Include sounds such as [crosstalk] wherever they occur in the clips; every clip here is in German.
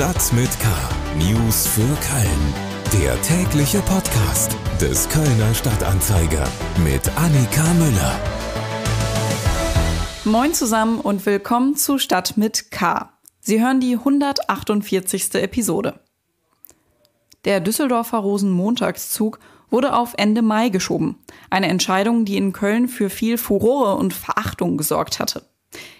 Stadt mit K. News für Köln. Der tägliche Podcast des Kölner Stadtanzeiger mit Annika Müller. Moin zusammen und willkommen zu Stadt mit K. Sie hören die 148. Episode. Der Düsseldorfer Rosenmontagszug wurde auf Ende Mai geschoben. Eine Entscheidung, die in Köln für viel Furore und Verachtung gesorgt hatte.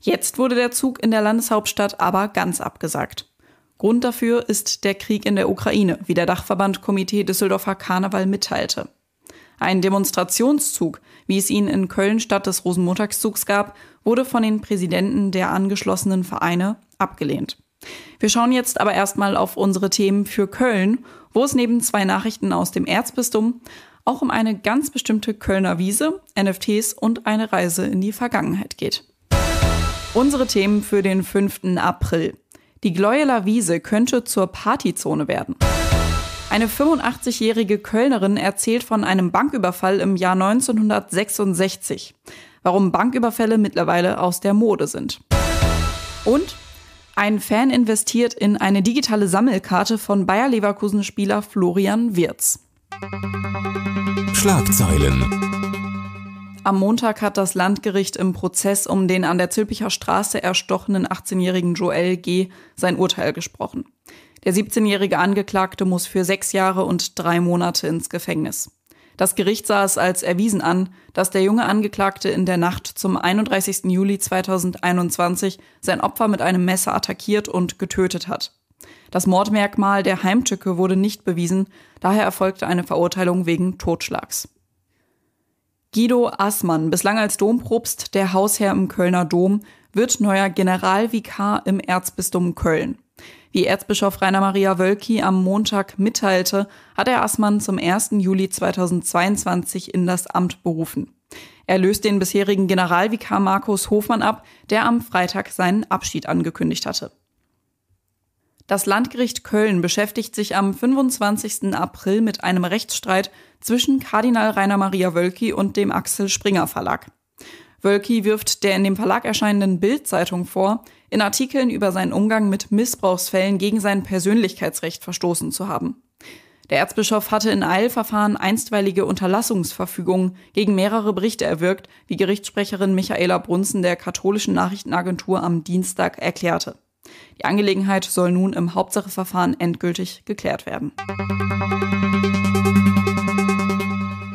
Jetzt wurde der Zug in der Landeshauptstadt aber ganz abgesagt. Grund dafür ist der Krieg in der Ukraine, wie der Dachverband Komitee Düsseldorfer Karneval mitteilte. Ein Demonstrationszug, wie es ihn in Köln statt des Rosenmontagszugs gab, wurde von den Präsidenten der angeschlossenen Vereine abgelehnt. Wir schauen jetzt aber erstmal auf unsere Themen für Köln, wo es neben zwei Nachrichten aus dem Erzbistum auch um eine ganz bestimmte Kölner Wiese, NFTs und eine Reise in die Vergangenheit geht. Unsere Themen für den 5. April. Die Gleueler Wiese könnte zur Partyzone werden. Eine 85-jährige Kölnerin erzählt von einem Banküberfall im Jahr 1966. Warum Banküberfälle mittlerweile aus der Mode sind. Und ein Fan investiert in eine digitale Sammelkarte von Bayer Leverkusen-Spieler Florian Wirz. Schlagzeilen. Am Montag hat das Landgericht im Prozess um den an der Zülpicher Straße erstochenen 18-jährigen Joel G. sein Urteil gesprochen. Der 17-jährige Angeklagte muss für sechs Jahre und drei Monate ins Gefängnis. Das Gericht sah es als erwiesen an, dass der junge Angeklagte in der Nacht zum 31. Juli 2021 sein Opfer mit einem Messer attackiert und getötet hat. Das Mordmerkmal der Heimtücke wurde nicht bewiesen, daher erfolgte eine Verurteilung wegen Totschlags. Guido Assmann, bislang als Dompropst der Hausherr im Kölner Dom, wird neuer Generalvikar im Erzbistum Köln. Wie Erzbischof Rainer Maria Wölki am Montag mitteilte, hat er Assmann zum 1. Juli 2022 in das Amt berufen. Er löst den bisherigen Generalvikar Markus Hofmann ab, der am Freitag seinen Abschied angekündigt hatte. Das Landgericht Köln beschäftigt sich am 25. April mit einem Rechtsstreit zwischen Kardinal Rainer Maria Wölki und dem Axel Springer Verlag. Wölki wirft der in dem Verlag erscheinenden Bildzeitung vor, in Artikeln über seinen Umgang mit Missbrauchsfällen gegen sein Persönlichkeitsrecht verstoßen zu haben. Der Erzbischof hatte in Eilverfahren einstweilige Unterlassungsverfügungen gegen mehrere Berichte erwirkt, wie Gerichtssprecherin Michaela Brunzen der katholischen Nachrichtenagentur am Dienstag erklärte. Die Angelegenheit soll nun im Hauptsacheverfahren endgültig geklärt werden.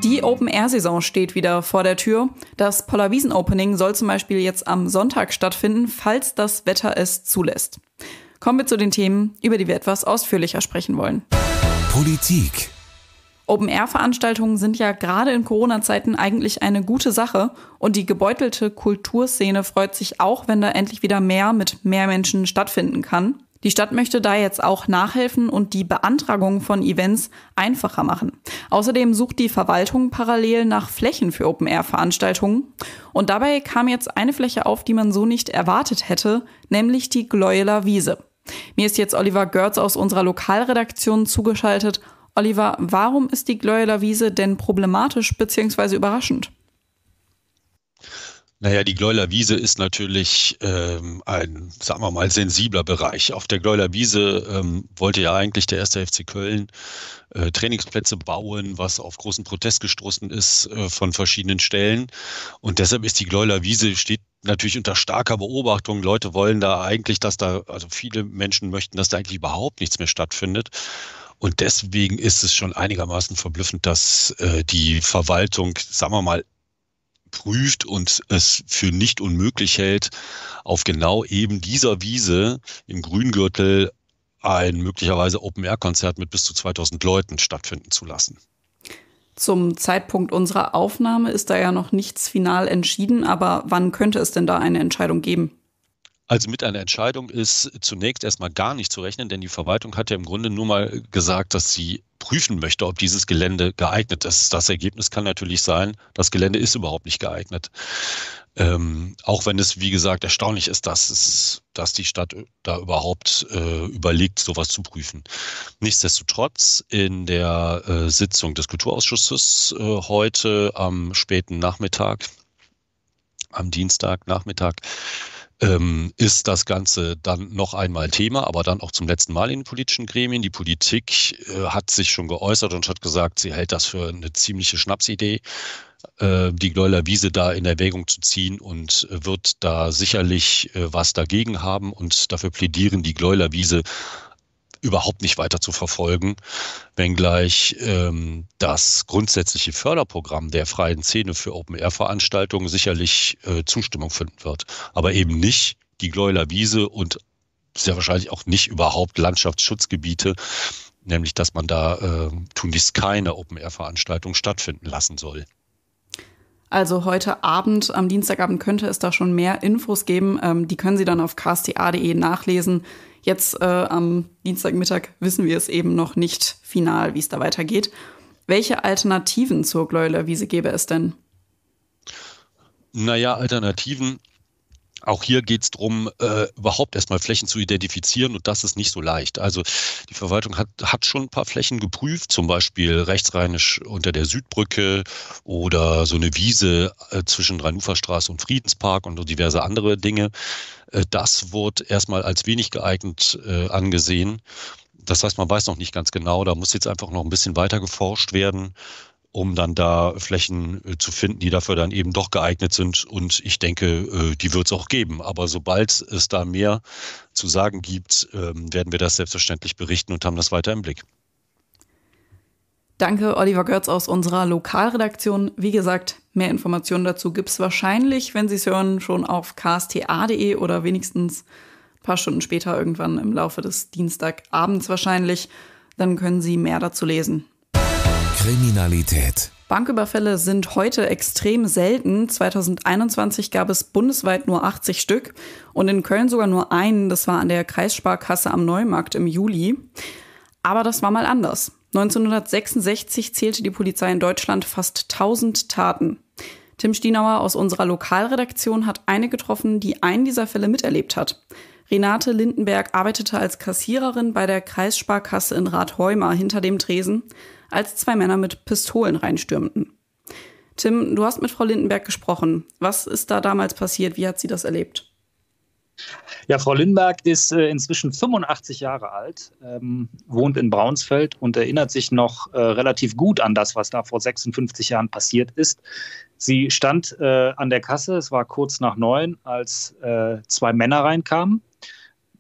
Die Open-Air-Saison steht wieder vor der Tür. Das polarwiesen opening soll zum Beispiel jetzt am Sonntag stattfinden, falls das Wetter es zulässt. Kommen wir zu den Themen, über die wir etwas ausführlicher sprechen wollen. Politik Open-Air-Veranstaltungen sind ja gerade in Corona-Zeiten eigentlich eine gute Sache und die gebeutelte Kulturszene freut sich auch, wenn da endlich wieder mehr mit mehr Menschen stattfinden kann. Die Stadt möchte da jetzt auch nachhelfen und die Beantragung von Events einfacher machen. Außerdem sucht die Verwaltung parallel nach Flächen für Open-Air-Veranstaltungen. Und dabei kam jetzt eine Fläche auf, die man so nicht erwartet hätte, nämlich die Gleueler Wiese. Mir ist jetzt Oliver Görz aus unserer Lokalredaktion zugeschaltet Oliver, warum ist die Glöhler Wiese denn problematisch bzw. überraschend? Naja, die Gläuler Wiese ist natürlich ähm, ein, sagen wir mal, sensibler Bereich. Auf der Gläuler Wiese ähm, wollte ja eigentlich der erste FC Köln äh, Trainingsplätze bauen, was auf großen Protest gestoßen ist äh, von verschiedenen Stellen. Und deshalb ist die Gläuler Wiese, steht natürlich unter starker Beobachtung. Leute wollen da eigentlich, dass da, also viele Menschen möchten, dass da eigentlich überhaupt nichts mehr stattfindet. Und deswegen ist es schon einigermaßen verblüffend, dass äh, die Verwaltung, sagen wir mal, prüft und es für nicht unmöglich hält, auf genau eben dieser Wiese im Grüngürtel ein möglicherweise Open-Air-Konzert mit bis zu 2000 Leuten stattfinden zu lassen. Zum Zeitpunkt unserer Aufnahme ist da ja noch nichts final entschieden, aber wann könnte es denn da eine Entscheidung geben? Also mit einer Entscheidung ist zunächst erstmal gar nicht zu rechnen, denn die Verwaltung hat ja im Grunde nur mal gesagt, dass sie prüfen möchte, ob dieses Gelände geeignet ist. Das Ergebnis kann natürlich sein, das Gelände ist überhaupt nicht geeignet. Ähm, auch wenn es, wie gesagt, erstaunlich ist, dass, es, dass die Stadt da überhaupt äh, überlegt, sowas zu prüfen. Nichtsdestotrotz, in der äh, Sitzung des Kulturausschusses äh, heute am späten Nachmittag, am Dienstagnachmittag, ähm, ist das Ganze dann noch einmal Thema, aber dann auch zum letzten Mal in den politischen Gremien. Die Politik äh, hat sich schon geäußert und hat gesagt, sie hält das für eine ziemliche Schnapsidee äh, die Gläuler Wiese da in Erwägung zu ziehen und wird da sicherlich äh, was dagegen haben und dafür plädieren, die Gläuler Wiese überhaupt nicht weiter zu verfolgen, wenngleich ähm, das grundsätzliche Förderprogramm der freien Szene für Open-Air-Veranstaltungen sicherlich äh, Zustimmung finden wird, aber eben nicht die Gläuler Wiese und sehr wahrscheinlich auch nicht überhaupt Landschaftsschutzgebiete, nämlich dass man da äh, tunlichst keine Open-Air-Veranstaltung stattfinden lassen soll. Also heute Abend, am Dienstagabend könnte es da schon mehr Infos geben. Ähm, die können Sie dann auf ksta.de nachlesen. Jetzt äh, am Dienstagmittag wissen wir es eben noch nicht final, wie es da weitergeht. Welche Alternativen zur Gläuler Wiese gäbe es denn? Naja, Alternativen auch hier geht es darum, äh, überhaupt erstmal Flächen zu identifizieren und das ist nicht so leicht. Also die Verwaltung hat, hat schon ein paar Flächen geprüft, zum Beispiel rechtsrheinisch unter der Südbrücke oder so eine Wiese äh, zwischen straße und Friedenspark und so diverse andere Dinge. Äh, das wurde erstmal als wenig geeignet äh, angesehen. Das heißt, man weiß noch nicht ganz genau, da muss jetzt einfach noch ein bisschen weiter geforscht werden um dann da Flächen äh, zu finden, die dafür dann eben doch geeignet sind. Und ich denke, äh, die wird es auch geben. Aber sobald es da mehr zu sagen gibt, ähm, werden wir das selbstverständlich berichten und haben das weiter im Blick. Danke, Oliver Götz aus unserer Lokalredaktion. Wie gesagt, mehr Informationen dazu gibt es wahrscheinlich, wenn Sie es hören, schon auf ksta.de oder wenigstens ein paar Stunden später irgendwann im Laufe des Dienstagabends wahrscheinlich. Dann können Sie mehr dazu lesen. Kriminalität. Banküberfälle sind heute extrem selten. 2021 gab es bundesweit nur 80 Stück und in Köln sogar nur einen. Das war an der Kreissparkasse am Neumarkt im Juli. Aber das war mal anders. 1966 zählte die Polizei in Deutschland fast 1000 Taten. Tim Stienauer aus unserer Lokalredaktion hat eine getroffen, die einen dieser Fälle miterlebt hat. Renate Lindenberg arbeitete als Kassiererin bei der Kreissparkasse in Rathheumer hinter dem Tresen als zwei Männer mit Pistolen reinstürmten. Tim, du hast mit Frau Lindenberg gesprochen. Was ist da damals passiert? Wie hat sie das erlebt? Ja, Frau Lindenberg ist äh, inzwischen 85 Jahre alt, ähm, wohnt in Braunsfeld und erinnert sich noch äh, relativ gut an das, was da vor 56 Jahren passiert ist. Sie stand äh, an der Kasse, es war kurz nach neun, als äh, zwei Männer reinkamen,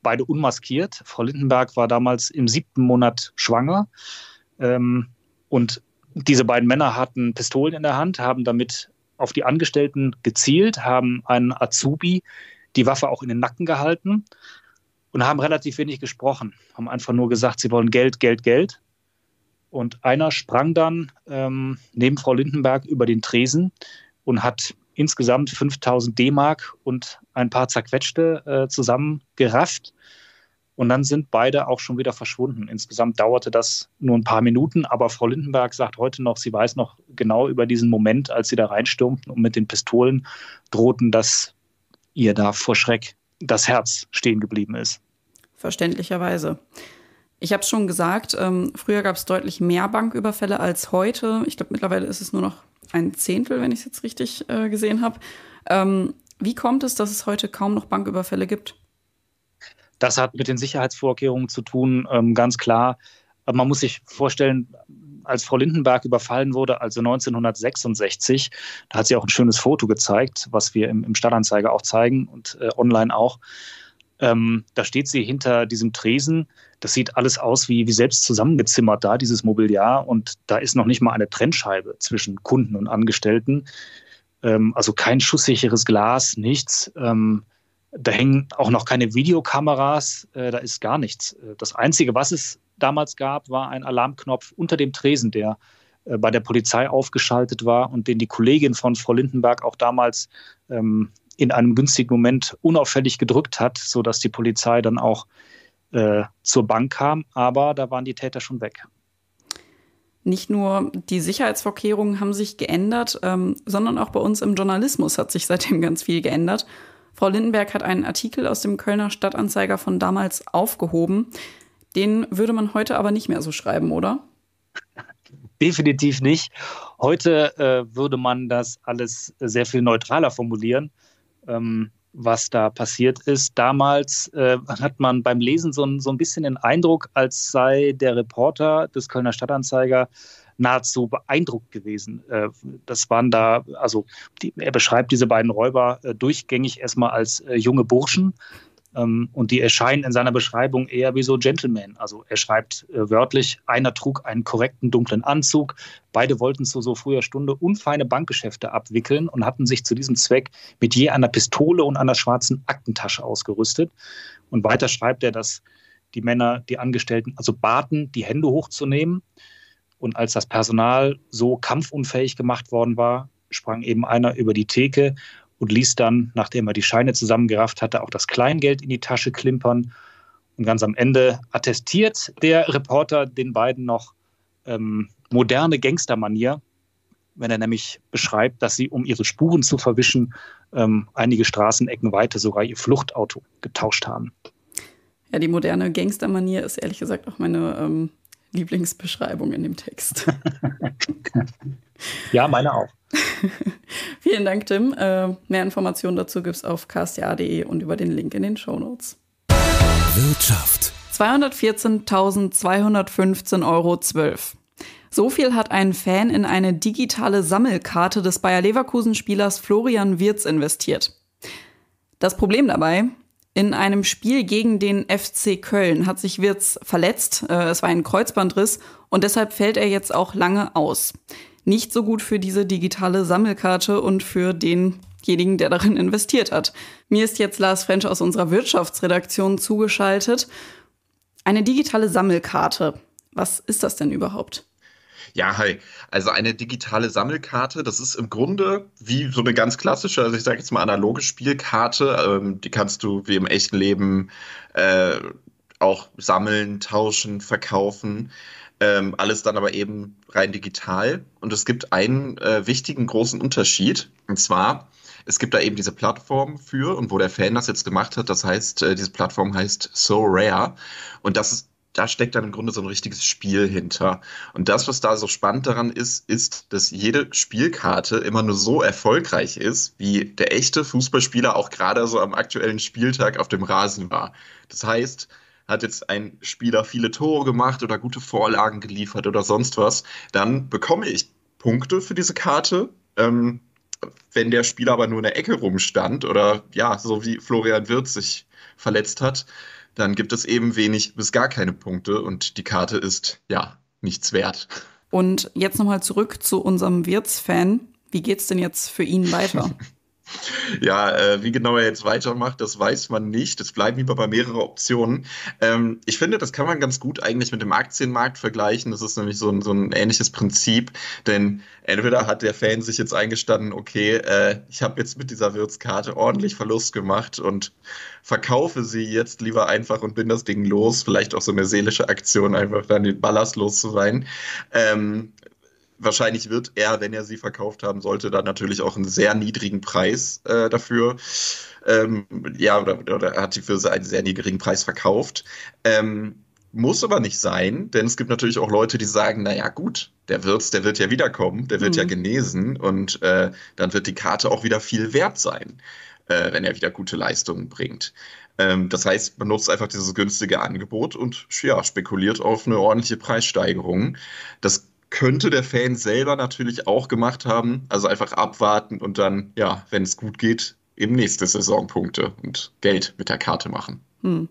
beide unmaskiert. Frau Lindenberg war damals im siebten Monat schwanger. Ähm, und diese beiden Männer hatten Pistolen in der Hand, haben damit auf die Angestellten gezielt, haben einen Azubi die Waffe auch in den Nacken gehalten und haben relativ wenig gesprochen, haben einfach nur gesagt, sie wollen Geld, Geld, Geld. Und einer sprang dann ähm, neben Frau Lindenberg über den Tresen und hat insgesamt 5000 D-Mark und ein paar zerquetschte äh, zusammengerafft und dann sind beide auch schon wieder verschwunden. Insgesamt dauerte das nur ein paar Minuten, aber Frau Lindenberg sagt heute noch, sie weiß noch genau über diesen Moment, als sie da reinstürmten und mit den Pistolen drohten, dass ihr da vor Schreck das Herz stehen geblieben ist. Verständlicherweise. Ich habe es schon gesagt, ähm, früher gab es deutlich mehr Banküberfälle als heute. Ich glaube, mittlerweile ist es nur noch ein Zehntel, wenn ich es jetzt richtig äh, gesehen habe. Ähm, wie kommt es, dass es heute kaum noch Banküberfälle gibt? Das hat mit den Sicherheitsvorkehrungen zu tun, ähm, ganz klar. Man muss sich vorstellen, als Frau Lindenberg überfallen wurde, also 1966, da hat sie auch ein schönes Foto gezeigt, was wir im, im Stadtanzeiger auch zeigen und äh, online auch. Ähm, da steht sie hinter diesem Tresen. Das sieht alles aus wie, wie selbst zusammengezimmert da, dieses Mobiliar. Und da ist noch nicht mal eine Trennscheibe zwischen Kunden und Angestellten. Ähm, also kein schusssicheres Glas, nichts. Ähm, da hängen auch noch keine Videokameras, äh, da ist gar nichts. Äh, das Einzige, was es damals gab, war ein Alarmknopf unter dem Tresen, der äh, bei der Polizei aufgeschaltet war und den die Kollegin von Frau Lindenberg auch damals ähm, in einem günstigen Moment unauffällig gedrückt hat, sodass die Polizei dann auch äh, zur Bank kam. Aber da waren die Täter schon weg. Nicht nur die Sicherheitsvorkehrungen haben sich geändert, ähm, sondern auch bei uns im Journalismus hat sich seitdem ganz viel geändert. Frau Lindenberg hat einen Artikel aus dem Kölner Stadtanzeiger von damals aufgehoben. Den würde man heute aber nicht mehr so schreiben, oder? Definitiv nicht. Heute äh, würde man das alles sehr viel neutraler formulieren, ähm, was da passiert ist. Damals äh, hat man beim Lesen so ein, so ein bisschen den Eindruck, als sei der Reporter des Kölner Stadtanzeiger nahezu beeindruckt gewesen. Äh, das waren da, also die, er beschreibt diese beiden Räuber äh, durchgängig erstmal als äh, junge Burschen. Ähm, und die erscheinen in seiner Beschreibung eher wie so Gentlemen. Also er schreibt wörtlich, einer trug einen korrekten dunklen Anzug, beide wollten zu so früher Stunde unfeine Bankgeschäfte abwickeln und hatten sich zu diesem Zweck mit je einer Pistole und einer schwarzen Aktentasche ausgerüstet. Und weiter schreibt er, dass die Männer, die Angestellten, also baten, die Hände hochzunehmen und als das Personal so kampfunfähig gemacht worden war, sprang eben einer über die Theke und ließ dann, nachdem er die Scheine zusammengerafft hatte, auch das Kleingeld in die Tasche klimpern. Und ganz am Ende attestiert der Reporter den beiden noch ähm, moderne Gangstermanier, wenn er nämlich beschreibt, dass sie, um ihre Spuren zu verwischen, ähm, einige Straßenecken weiter sogar ihr Fluchtauto getauscht haben. Ja, die moderne Gangstermanier ist ehrlich gesagt auch meine ähm, Lieblingsbeschreibung in dem Text. [laughs] ja, meine auch. [laughs] Vielen Dank, Tim. Äh, mehr Informationen dazu gibt es auf kstja.de und über den Link in den Show Notes. Wirtschaft. 214.215,12 Euro. So viel hat ein Fan in eine digitale Sammelkarte des Bayer Leverkusen-Spielers Florian Wirz investiert. Das Problem dabei, in einem Spiel gegen den FC Köln hat sich Wirz verletzt. Äh, es war ein Kreuzbandriss und deshalb fällt er jetzt auch lange aus. Nicht so gut für diese digitale Sammelkarte und für denjenigen, der darin investiert hat. Mir ist jetzt Lars French aus unserer Wirtschaftsredaktion zugeschaltet. Eine digitale Sammelkarte. Was ist das denn überhaupt? Ja, hi. Also eine digitale Sammelkarte, das ist im Grunde wie so eine ganz klassische, also ich sage jetzt mal analoge Spielkarte. Ähm, die kannst du wie im echten Leben äh, auch sammeln, tauschen, verkaufen. Ähm, alles dann aber eben rein digital. Und es gibt einen äh, wichtigen großen Unterschied. Und zwar, es gibt da eben diese Plattform für und wo der Fan das jetzt gemacht hat, das heißt, äh, diese Plattform heißt So Rare. Und das ist da steckt dann im Grunde so ein richtiges Spiel hinter. Und das, was da so spannend daran ist, ist, dass jede Spielkarte immer nur so erfolgreich ist, wie der echte Fußballspieler auch gerade so am aktuellen Spieltag auf dem Rasen war. Das heißt, hat jetzt ein Spieler viele Tore gemacht oder gute Vorlagen geliefert oder sonst was, dann bekomme ich Punkte für diese Karte. Ähm, wenn der Spieler aber nur in der Ecke rumstand oder ja, so wie Florian Wirth sich verletzt hat, dann gibt es eben wenig bis gar keine Punkte und die Karte ist ja nichts wert. Und jetzt nochmal zurück zu unserem Wirtsfan. Wie geht's denn jetzt für ihn weiter? [laughs] Ja, äh, wie genau er jetzt weitermacht, das weiß man nicht. Es bleiben lieber bei mehreren Optionen. Ähm, ich finde, das kann man ganz gut eigentlich mit dem Aktienmarkt vergleichen. Das ist nämlich so ein, so ein ähnliches Prinzip, denn entweder hat der Fan sich jetzt eingestanden, okay, äh, ich habe jetzt mit dieser Wirtskarte ordentlich Verlust gemacht und verkaufe sie jetzt lieber einfach und bin das Ding los. Vielleicht auch so eine seelische Aktion, einfach dann den Ballast los zu sein. Ähm, wahrscheinlich wird er, wenn er sie verkauft haben sollte, dann natürlich auch einen sehr niedrigen Preis äh, dafür. Ähm, ja, oder, oder hat sie für einen sehr niedrigen Preis verkauft. Ähm, muss aber nicht sein, denn es gibt natürlich auch Leute, die sagen, naja gut, der wird's, der wird ja wiederkommen, der wird mhm. ja genesen und äh, dann wird die Karte auch wieder viel wert sein, äh, wenn er wieder gute Leistungen bringt. Ähm, das heißt, man nutzt einfach dieses günstige Angebot und ja, spekuliert auf eine ordentliche Preissteigerung. Das könnte der Fan selber natürlich auch gemacht haben. Also einfach abwarten und dann, ja, wenn es gut geht, eben nächste Saison Punkte und Geld mit der Karte machen. Hm.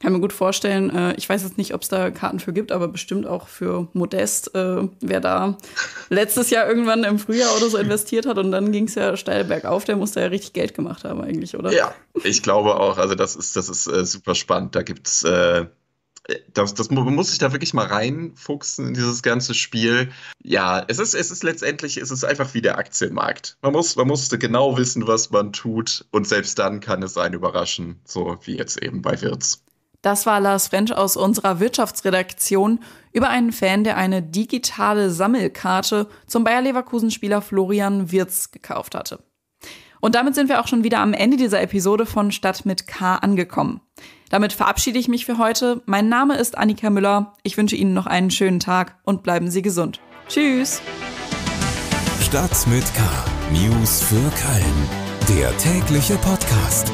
Kann mir gut vorstellen. Äh, ich weiß jetzt nicht, ob es da Karten für gibt, aber bestimmt auch für Modest, äh, wer da [laughs] letztes Jahr irgendwann im Frühjahr oder so investiert hat und dann ging es ja steil bergauf, der muss da ja richtig Geld gemacht haben eigentlich, oder? Ja, ich glaube auch. Also das ist, das ist äh, super spannend. Da gibt es äh, äh, das, das, man muss sich da wirklich mal reinfuchsen in dieses ganze Spiel. Ja, es ist, es ist letztendlich, es ist einfach wie der Aktienmarkt. Man, muss, man musste genau wissen, was man tut und selbst dann kann es einen überraschen, so wie jetzt eben bei Wirtz. Das war Lars Rentsch aus unserer Wirtschaftsredaktion über einen Fan, der eine digitale Sammelkarte zum Bayer Leverkusen-Spieler Florian Wirz gekauft hatte. Und damit sind wir auch schon wieder am Ende dieser Episode von Stadt mit K angekommen. Damit verabschiede ich mich für heute. Mein Name ist Annika Müller. Ich wünsche Ihnen noch einen schönen Tag und bleiben Sie gesund. Tschüss. Stadt mit K. News für Köln. Der tägliche Podcast.